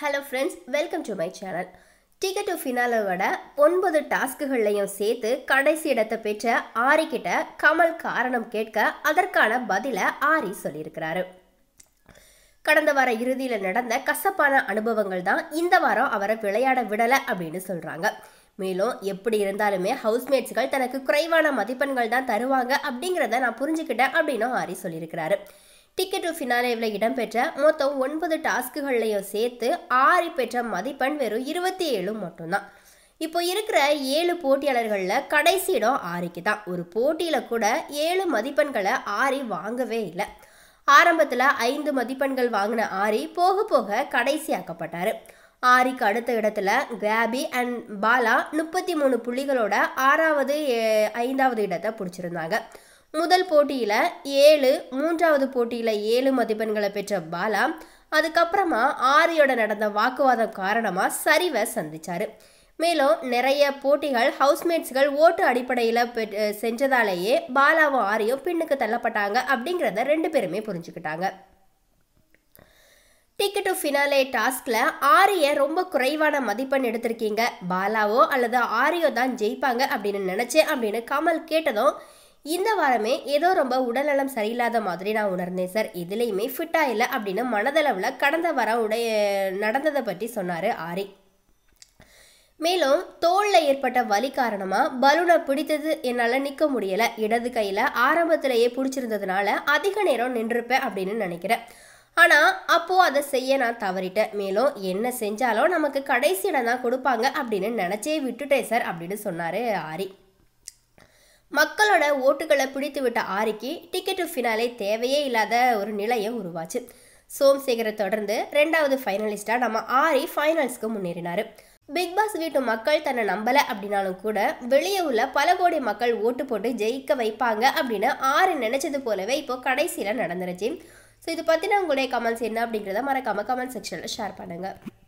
hello friends welcome to my channel ticket to ஃபினாலோட ஒன்பது டாஸ்குகள்லையும் சேர்த்து கடைசி இடத்தை பெற்ற ஆரிக்கிட்ட கமல் காரணம் கேட்க அதற்கான பதிலை ஆரி சொல்லியிருக்கிறாரு கடந்த வார இறுதியில் நடந்த கசப்பான அனுபவங்கள் தான் இந்த வாரம் அவரை விளையாட விடலை அப்படின்னு சொல்கிறாங்க மேலும் எப்படி இருந்தாலுமே ஹவுஸ்மேட்ஸ்கள் தனக்கு குறைவான மதிப்பெண்கள் தான் தருவாங்க அப்படிங்கிறத நான் புரிஞ்சுக்கிட்டேன் அப்படின்னு ஆரி சொல்லியிருக்கிறாரு டிக்கெட் டு ஃபினாலேவில் இடம்பெற்ற மொத்தம் ஒன்பது டாஸ்க்குகள்லையும் சேர்த்து ஆறு பெற்ற மதிப்பெண் வெறும் இருபத்தி ஏழு மட்டும்தான் இப்போ இருக்கிற ஏழு போட்டியாளர்களில் கடைசி இடம் ஆரிக்கு தான் ஒரு போட்டியில் கூட ஏழு மதிப்பெண்களை ஆரி வாங்கவே இல்லை ஆரம்பத்தில் ஐந்து மதிப்பெண்கள் வாங்கின ஆரி போக போக கடைசியாக்கப்பட்டார் ஆரிக்கு அடுத்த இடத்துல கேபி அண்ட் பாலா முப்பத்தி மூணு புள்ளிகளோட ஆறாவது ஐந்தாவது இடத்தை பிடிச்சிருந்தாங்க முதல் போட்டியில் ஏழு மூன்றாவது போட்டியில் ஏழு மதிப்பெண்களை பெற்ற பாலா அதுக்கப்புறமா ஆரியோட நடந்த வாக்குவாதம் காரணமாக சரிவை சந்தித்தார் மேலும் நிறைய போட்டிகள் ஹவுஸ்மேட்ஸ்கள் ஓட்டு அடிப்படையில் செஞ்சதாலேயே பாலாவும் ஆரியும் பின்னுக்கு தள்ளப்பட்டாங்க அப்படிங்கிறத ரெண்டு பேருமே புரிஞ்சுக்கிட்டாங்க டிக்கெட் டு ஃபினாலே டாஸ்கில் ஆரியை ரொம்ப குறைவான மதிப்பெண் எடுத்திருக்கீங்க பாலாவோ அல்லது ஆரியோ தான் ஜெயிப்பாங்க அப்படின்னு நினச்சேன் அப்படின்னு கமல் கேட்டதும் இந்த வாரமே ஏதோ ரொம்ப உடல்நலம் சரியில்லாத மாதிரி நான் உணர்ந்தேன் சார் எதுலேயுமே ஃபிட்டாக இல்லை அப்படின்னு மனதளவில் கடந்த வாரம் உடைய நடந்ததை பற்றி சொன்னார் ஆரி மேலும் தோளில் ஏற்பட்ட வலி காரணமாக பலூனை பிடித்தது என்னால் நிற்க முடியலை இடது கையில் ஆரம்பத்திலேயே பிடிச்சிருந்ததுனால அதிக நேரம் நின்றுருப்பேன் அப்படின்னு நினைக்கிறேன் ஆனால் அப்போது அதை செய்ய நான் தவறிட்டேன் மேலும் என்ன செஞ்சாலும் நமக்கு கடைசி இடம் தான் கொடுப்பாங்க அப்படின்னு நினச்சே விட்டுட்டேன் சார் அப்படின்னு சொன்னார் ஆரி மக்களோட ஓட்டுகளை பிடித்து விட்ட ஆரிக்கு டிக்கெட் டு ஃபினாலே தேவையே இல்லாத ஒரு நிலையை உருவாச்சு சோம்சேகரை தொடர்ந்து ரெண்டாவது ஃபைனலிஸ்டாக நம்ம ஆரி ஃபைனல்ஸ்க்கு முன்னேறினார் பிக் பாஸ் வீட்டு மக்கள் தன்னை நம்பலை அப்படின்னாலும் கூட வெளியே உள்ள பல கோடி மக்கள் ஓட்டு போட்டு ஜெயிக்க வைப்பாங்க அப்படின்னு ஆறு நினைச்சது போலவே இப்போ கடைசியில் நடந்துருச்சு ஸோ இது பற்றின உங்களுடைய கமெண்ட்ஸ் என்ன அப்படிங்கிறத மறக்காமல் கமெண்ட் செக்ஷனில் ஷேர் பண்ணுங்கள்